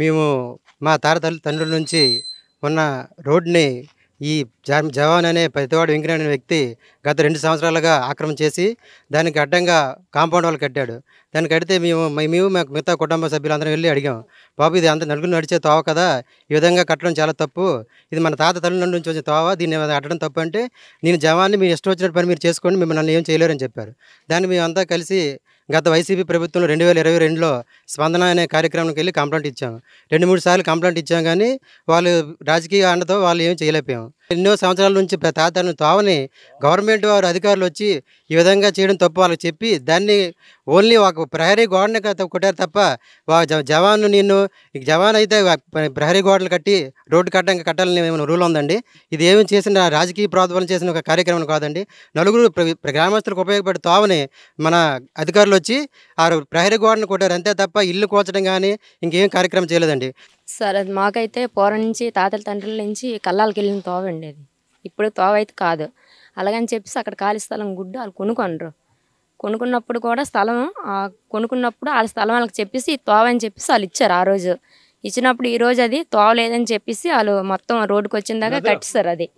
మేము మా తారతల్లి తండ్రుల నుంచి ఉన్న రోడ్ని ఈ జవాన్ అనే పెద్దవాడు వెంకన్న అనే వ్యక్తి గత రెండు సంవత్సరాలుగా ఆక్రమణ చేసి దానికి అడ్డంగా కాంపౌండ్ వాళ్ళు కట్టాడు దాన్ని కడితే మేము మేము మా మిగతా కుటుంబ సభ్యులందరం వెళ్ళి అడిగాం బాబు ఇది అంత నలుగురు నడిచే తోవ కదా ఈ విధంగా కట్టడం చాలా తప్పు ఇది మన తాత తల్లిదండ్రుల నుంచి వచ్చిన తోవ దీన్ని అట్టడం తప్పు అంటే నేను జవాన్ని మీరు ఇష్టం వచ్చినట్టు పని మీరు చేసుకోండి మిమ్మల్ని ఏం చేయలేరని చెప్పారు దాన్ని మేమంతా కలిసి గత వైసీపీ ప్రభుత్వంలో రెండు వేల ఇరవై రెండులో స్పందన అనే కార్యక్రమానికి వెళ్ళి కంప్లైంట్ ఇచ్చాము రెండు మూడు సార్లు కంప్లైంట్ ఇచ్చాం కానీ వాళ్ళు రాజకీయ అండతో వాళ్ళు ఏమి చేయలేకపోయాము ఎన్నో సంవత్సరాల నుంచి తాతను తావని గవర్నమెంట్ వారు అధికారులు వచ్చి ఈ విధంగా చేయడం తప్పు వాళ్ళకి చెప్పి దాన్ని ఓన్లీ ఒక ప్రహరీ గోడని కొట్టారు తప్ప జవాను నిన్ను జవాన్ అయితే ప్రహరీ గోడలు కట్టి రోడ్డు కట్టడానికి కట్టాలని ఏమైనా రూల్ ఉందండి ఇది ఏమి చేసిన రాజకీయ ప్రాతిపదన చేసిన ఒక కార్యక్రమం కాదండి నలుగురు గ్రామస్తులకు ఉపయోగపడే తావని మన అధికారులు వచ్చి ఆ ప్రహరీ గోడను కొట్టారు అంతే తప్ప ఇల్లు కోల్చడం కానీ ఇంకేం కార్యక్రమం చేయలేదండి సరే మాకైతే పూర్వ నుంచి తాతల తండ్రుల నుంచి కళ్ళాలకి వెళ్ళిన తోవ ఉండేది ఇప్పుడు తోవ అయితే కాదు అలాగని చెప్పేసి అక్కడ ఖాళీ స్థలం గుడ్డు వాళ్ళు కొనుక్కొనరు కొనుక్కున్నప్పుడు కూడా స్థలం కొనుక్కున్నప్పుడు వాళ్ళ స్థలం వాళ్ళకి చెప్పేసి తోవ అని చెప్పేసి వాళ్ళు ఇచ్చారు ఆ రోజు ఇచ్చినప్పుడు ఈ రోజు అది తోవ లేదని చెప్పేసి వాళ్ళు మొత్తం రోడ్డుకి వచ్చిన దాకా కట్టిస్తారు అది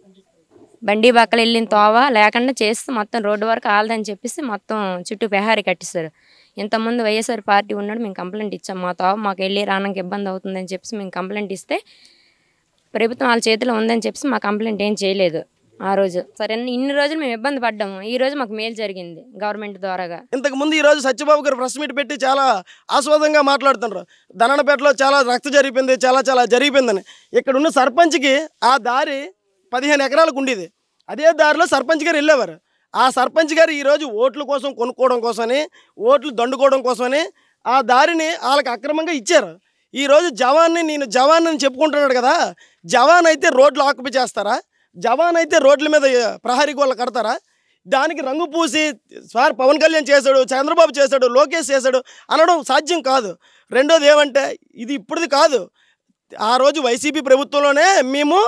బండి బక్కలు వెళ్ళిన తోవ లేకుండా చేస్తే మొత్తం రోడ్డు వరకు ఆలదని చెప్పేసి మొత్తం చుట్టూ పెహారీ కట్టిస్తారు ఇంతకుముందు వైఎస్ఆర్ పార్టీ ఉన్నాడు మేము కంప్లైంట్ ఇచ్చాం మా తోవ మాకు వెళ్ళి రానంక ఇబ్బంది అవుతుందని చెప్పేసి మేము కంప్లైంట్ ఇస్తే ప్రభుత్వం వాళ్ళ చేతిలో ఉందని చెప్పేసి మా కంప్లైంట్ ఏం చేయలేదు ఆ రోజు సరే ఇన్ని రోజులు మేము ఇబ్బంది పడ్డాము ఈ రోజు మాకు మేలు జరిగింది గవర్నమెంట్ ద్వారాగా ఇంతకు ముందు ఈ రోజు సత్యబాబు గారు ప్రెస్ మీట్ పెట్టి చాలా ఆస్వాదంగా మాట్లాడుతున్నారు దననపేటలో చాలా రక్త జరిగిపోయింది చాలా చాలా జరిగిపోయిందని ఇక్కడ ఉన్న సర్పంచ్కి ఆ దారి పదిహేను ఎకరాలకు ఉండేది అదే దారిలో సర్పంచ్ గారు వెళ్ళేవారు ఆ సర్పంచ్ గారు ఈరోజు ఓట్ల కోసం కొనుక్కోవడం కోసమని ఓట్లు దండుకోవడం కోసమని ఆ దారిని వాళ్ళకి అక్రమంగా ఇచ్చారు ఈరోజు జవాన్ని నేను జవాన్ అని చెప్పుకుంటున్నాడు కదా జవాన్ అయితే రోడ్లు ఆక్యుపై చేస్తారా జవాన్ అయితే రోడ్ల మీద ప్రహరీ గోళ్ళు కడతారా దానికి రంగు పూసి సార్ పవన్ కళ్యాణ్ చేశాడు చంద్రబాబు చేశాడు లోకేష్ చేశాడు అనడం సాధ్యం కాదు రెండోది ఏమంటే ఇది ఇప్పుడుది కాదు ఆ రోజు వైసీపీ ప్రభుత్వంలోనే మేము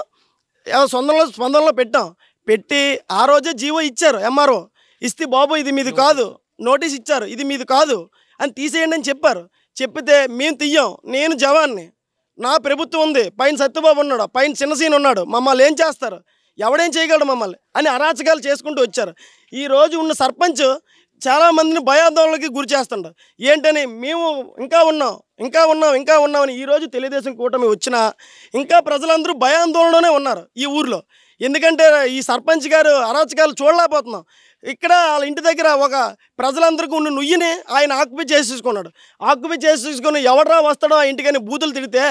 స్వందనలో స్పందనలో పెట్టాం పెట్టి ఆ రోజే జీవో ఇచ్చారు ఎంఆర్ఓ ఇస్తే బాబు ఇది మీది కాదు నోటీస్ ఇచ్చారు ఇది మీది కాదు అని తీసేయండి అని చెప్పారు చెప్పితే మేము తీయం నేను జవాన్ని నా ప్రభుత్వం ఉంది పైన సత్యబాబు ఉన్నాడు పైన చిన్నసీన్ ఉన్నాడు మమ్మల్ని ఏం చేస్తారు ఎవడేం చేయగలడు మమ్మల్ని అని అరాచకాలు చేసుకుంటూ వచ్చారు ఈరోజు ఉన్న సర్పంచ్ చాలా మందిని భయాందోళనకి గురి చేస్తుండ ఏంటని మేము ఇంకా ఉన్నాం ఇంకా ఉన్నాం ఇంకా ఉన్నామని ఈరోజు తెలుగుదేశం కూటమి వచ్చినా ఇంకా ప్రజలందరూ భయాందోళనలోనే ఉన్నారు ఈ ఊర్లో ఎందుకంటే ఈ సర్పంచ్ గారు అరాచకాలు చూడలేకపోతున్నాం ఇక్కడ వాళ్ళ ఇంటి దగ్గర ఒక ప్రజలందరికీ ఉన్న నుయ్యిని ఆయన ఆక్యుపై చేసేసుకున్నాడు ఆక్యుపై చేసేసుకొని ఎవడరా వస్తాడో ఆ ఇంటికని బూతులు తిడితే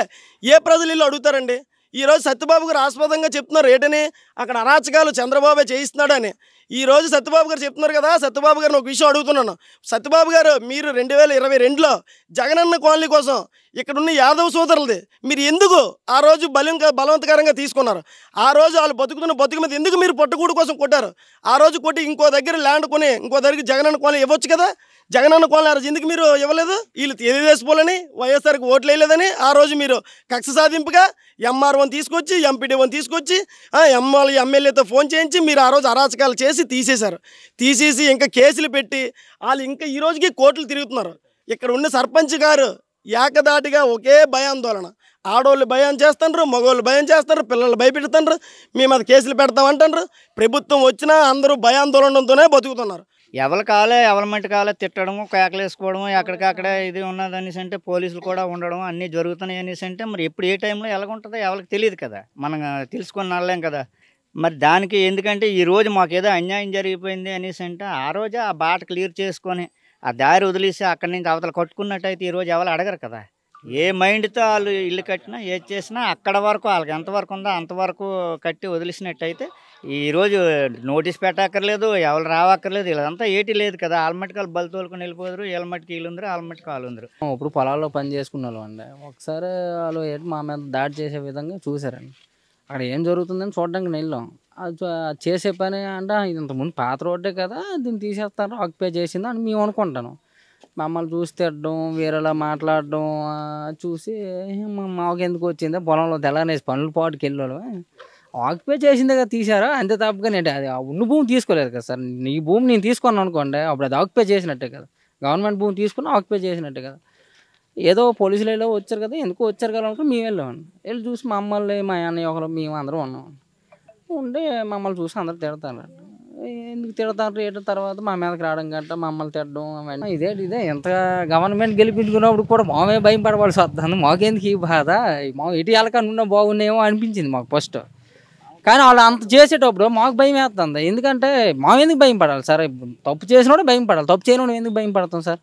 ఏ ప్రజలు ఇల్లు అడుగుతారండి ఈరోజు సత్యబాబు గారు ఆస్పదంగా చెప్తున్నారు ఏటని అక్కడ అరాచకాలు చంద్రబాబే చేయిస్తున్నాడని ఈరోజు సత్యబాబు గారు చెప్తున్నారు కదా సత్యబాబు గారిని ఒక విషయం అడుగుతున్నాను సత్యబాబు గారు మీరు రెండు వేల ఇరవై రెండులో జగనన్న కాలనీ కోసం ఇక్కడున్న యాదవ్ సోదరులది మీరు ఎందుకు ఆ రోజు బలం బలవంతకరంగా తీసుకున్నారు ఆ రోజు వాళ్ళు బతుకుతున్న బతుకు మీద ఎందుకు మీరు పట్టుకూడు కోసం కొట్టారు ఆ రోజు కొట్టి ఇంకో దగ్గర ల్యాండ్ కొని ఇంకో దగ్గర జగనన్న కాలనీ ఇవ్వచ్చు కదా జగన్ కోలని ఆ రోజు ఎందుకు మీరు ఇవ్వలేదు వీళ్ళు తెలియజేసిపోలని వైఎస్ఆర్కి ఓట్లు వేయలేదని ఆ రోజు మీరు కక్ష సాధింపుగా వన్ తీసుకొచ్చి వన్ తీసుకొచ్చి ఎంఎల్ ఎమ్మెల్యేతో ఫోన్ చేయించి మీరు ఆ రోజు అరాచకాలు చేసి తీసేశారు తీసేసి ఇంకా కేసులు పెట్టి వాళ్ళు ఇంకా ఈ రోజుకి కోర్టులు తిరుగుతున్నారు ఇక్కడ ఉన్న సర్పంచ్ గారు ఏకదాటిగా ఒకే భయాందోళన ఆడవాళ్ళు భయం చేస్తుండ్రు మగవాళ్ళు భయం చేస్తారు పిల్లలు భయపెడుతుండ్రు మీ మీద కేసులు పెడతామంటారు ప్రభుత్వం వచ్చినా అందరూ భయాందోళనతోనే బతుకుతున్నారు ఎవరు కాలే ఎవరి మట్టి కాలే తిట్టడము కేకలేసుకోవడము ఎక్కడికక్కడే ఇది ఉన్నది అనేసి అంటే పోలీసులు కూడా ఉండడం అన్నీ జరుగుతున్నాయి అనేసి అంటే మరి ఎప్పుడు ఏ టైంలో ఎలాగుంటుందో ఎవరికి తెలియదు కదా మనం తెలుసుకొని నడలేం కదా మరి దానికి ఎందుకంటే ఈరోజు ఏదో అన్యాయం జరిగిపోయింది అనేసి అంటే ఆ రోజు ఆ బాట క్లియర్ చేసుకొని ఆ దారి వదిలేసి అక్కడి నుంచి అవతల కట్టుకున్నట్టయితే ఈరోజు ఎవరు అడగరు కదా ఏ మైండ్తో వాళ్ళు ఇల్లు కట్టినా ఏది చేసినా అక్కడ వరకు వాళ్ళకి ఎంతవరకు ఉందో అంతవరకు కట్టి వదిలేసినట్టయితే ఈరోజు నోటీస్ పెట్టక్కర్లేదు ఎవరు రావక్కర్లేదు ఇలాదంతా ఏటి లేదు కదా ఆల్మటికి వాళ్ళు బలి తోలుకుని వెళ్ళిపోదురు వీళ్ళ వీళ్ళు వీళ్ళుందరు వాళ్ళ వాళ్ళు ఇప్పుడు పొలాల్లో పని చేసుకున్న వాళ్ళు ఒకసారి వాళ్ళు ఏంటి మా మీద దాడి చేసే విధంగా చూసారండి అక్కడ ఏం జరుగుతుందని చూడడానికి వెళ్ళాం అది చేసే పని అంటే ఇంతకుముందు పాత రోడ్డే కదా దీన్ని తీసేస్తారు ఆక్యుపై చేసింది అని మేము అనుకుంటాను మమ్మల్ని చూసి తిట్టడం వేరేలా మాట్లాడడం చూసి ఎందుకు వచ్చిందో పొలంలో తెల్లనేసి పనులు పాటుకి వెళ్ళాడు ఆక్యుపై చేసింది కదా తీసారా అంతే తప్పగా నేను అది ఉన్న భూమి తీసుకోలేదు కదా సార్ నీ భూమి నేను తీసుకున్నాను అనుకోండి అప్పుడు అది ఆక్యుపై చేసినట్టే కదా గవర్నమెంట్ భూమి తీసుకుని ఆక్యుపై చేసినట్టే కదా ఏదో పోలీసులు ఏదో వచ్చారు కదా ఎందుకు వచ్చారు కదా అనుకో మేము వెళ్ళామండి వెళ్ళి చూసి మమ్మల్ని మా అన్నయ్య ఒకరు మేము అందరం ఉన్నాం ఉండి మమ్మల్ని చూసి అందరు తిడతారు ఎందుకు తిడతాం ఏటో తర్వాత మా మీదకి రావడం గంట మమ్మల్ని తిట్టడం ఇదే ఇదే ఎంత గవర్నమెంట్ గెలిపించుకున్నప్పుడు కూడా మామే భయం పడవలసి వస్తుంది మాకెందుకు ఈ బాధ మా ఇటు వెళ్ళకనున్నా బాగున్నాయేమో అనిపించింది మాకు ఫస్ట్ కానీ వాళ్ళు అంత చేసేటప్పుడు మాకు భయం వేస్తుంది ఎందుకంటే మా ఎందుకు భయం పడాలి సార్ తప్పు చేసినోడు భయం పడాలి తప్పు చేయనోడు ఎందుకు భయం పడతాం సార్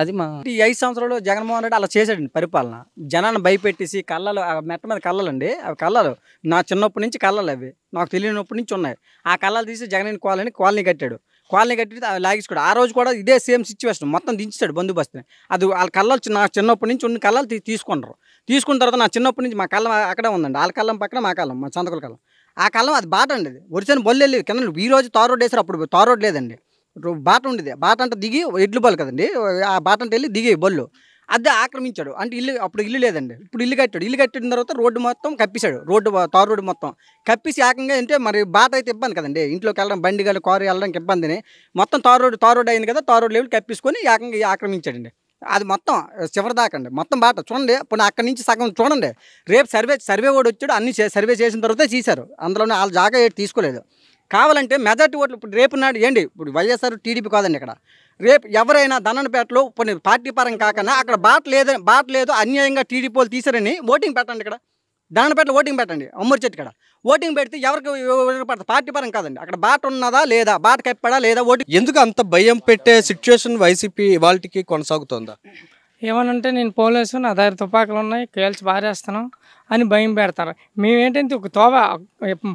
అది మా ఈ ఐదు సంవత్సరాలు జగన్మోహన్ రెడ్డి అలా చేశాడండి పరిపాలన జనాన్ని భయపెట్టేసి కళ్ళలు మెట్ట మీద కళ్ళలండి అవి కళ్ళలు నా చిన్నప్పటి నుంచి కళ్ళలు అవి నాకు తెలియనప్పటి నుంచి ఉన్నాయి ఆ కళ్ళలు తీసి జగన్ కాలనీ కాలనీ కట్టాడు కాలనీ కట్టి లాగించుకోడు ఆ రోజు కూడా ఇదే సేమ్ సిచ్యువేషన్ మొత్తం దించుతాడు బందోబస్తుని అది వాళ్ళ కళ్ళలు నా చిన్నప్పటి నుంచి ఉన్న కళ్ళలు తీసుకుంటారు తీసుకున్న తర్వాత నా చిన్నప్పటి నుంచి మా కళ్ళం అక్కడే ఉందండి వాళ్ళ కళ్ళం పక్కన మా కళ్ళం మా చందకుల కళ్ళం ఆ కళ్ళం అది బాట అండి అది ఒరిసిన బొల్లెళ్ళి కింద ఈ రోజు తారోడ్ వేసారు అప్పుడు తారోడ్ లేదండి బాట ఉండేది బాట అంటే దిగి ఎడ్లు బల్ కదండి ఆ బాట అంటే వెళ్ళి దిగి బళ్ళు అదే ఆక్రమించాడు అంటే ఇల్లు అప్పుడు ఇల్లు లేదండి ఇప్పుడు ఇల్లు కట్టాడు ఇల్లు కట్టిన తర్వాత రోడ్డు మొత్తం కప్పిశాడు రోడ్డు తారు రోడ్డు మొత్తం కప్పిసి ఏకంగా అంటే మరి బాట అయితే ఇబ్బంది కదండి ఇంట్లోకి వెళ్ళడం బండి కానీ కారు వెళ్ళడానికి ఇబ్బందిని మొత్తం తారు రోడ్డు తారు రోడ్డు అయింది కదా తారు రోడ్డు లేవు కప్పించుకొని ఏకంగా ఆక్రమించాడండి అది మొత్తం చివరి దాకండి మొత్తం బాట చూడండి ఇప్పుడు అక్కడి నుంచి సగం చూడండి రేపు సర్వే సర్వే వాడు వచ్చాడు అన్ని సర్వే చేసిన తర్వాతే చేశారు అందులోనే వాళ్ళ జాగా తీసుకోలేదు కావాలంటే మెజార్టీ ఓట్లు ఇప్పుడు రేపు నాడు ఏంటి ఇప్పుడు వైఎస్ఆర్ టీడీపీ కాదండి ఇక్కడ రేపు ఎవరైనా దండనపేటలో కొన్ని పార్టీ పరం కాకుండా అక్కడ బాట లేదని బాట లేదు అన్యాయంగా టీడీపీ వాళ్ళు తీసారని ఓటింగ్ పెట్టండి ఇక్కడ దండనపేటలో ఓటింగ్ పెట్టండి అమ్మూరి చెట్టు ఇక్కడ ఓటింగ్ పెడితే ఎవరికి పడుతుంది పార్టీ పరం కాదండి అక్కడ బాట ఉన్నదా లేదా బాట కప్పడా లేదా ఓటింగ్ ఎందుకు అంత భయం పెట్టే సిచ్యువేషన్ వైసీపీ వాళ్ళకి కొనసాగుతుందా ఏమనంటే నేను పోలీసు నా దగ్గర తుపాకులు ఉన్నాయి కేల్చి బారేస్తాను అని భయం పెడతారు మేమేంటంటే ఒక తోబ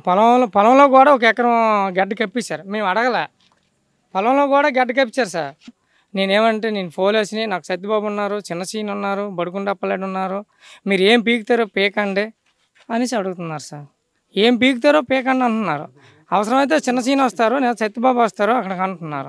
పొలంలో పొలంలో కూడా ఒక ఎకరం గడ్డ కప్పించారు మేము అడగలే పొలంలో కూడా గడ్డ కప్పించారు సార్ నేనేమంటే నేను పోలీసుని నాకు సత్యబాబు ఉన్నారు చిన్న సీన్ ఉన్నారు బడుకుండప్పలేడు ఉన్నారు మీరు ఏం పీకుతారో పీకండి అనేసి అడుగుతున్నారు సార్ ఏం పీకుతారో పీకండి అంటున్నారు అవసరమైతే చిన్న సీన్ వస్తారు నేను సత్యబాబు వస్తారు అక్కడికి అంటున్నారు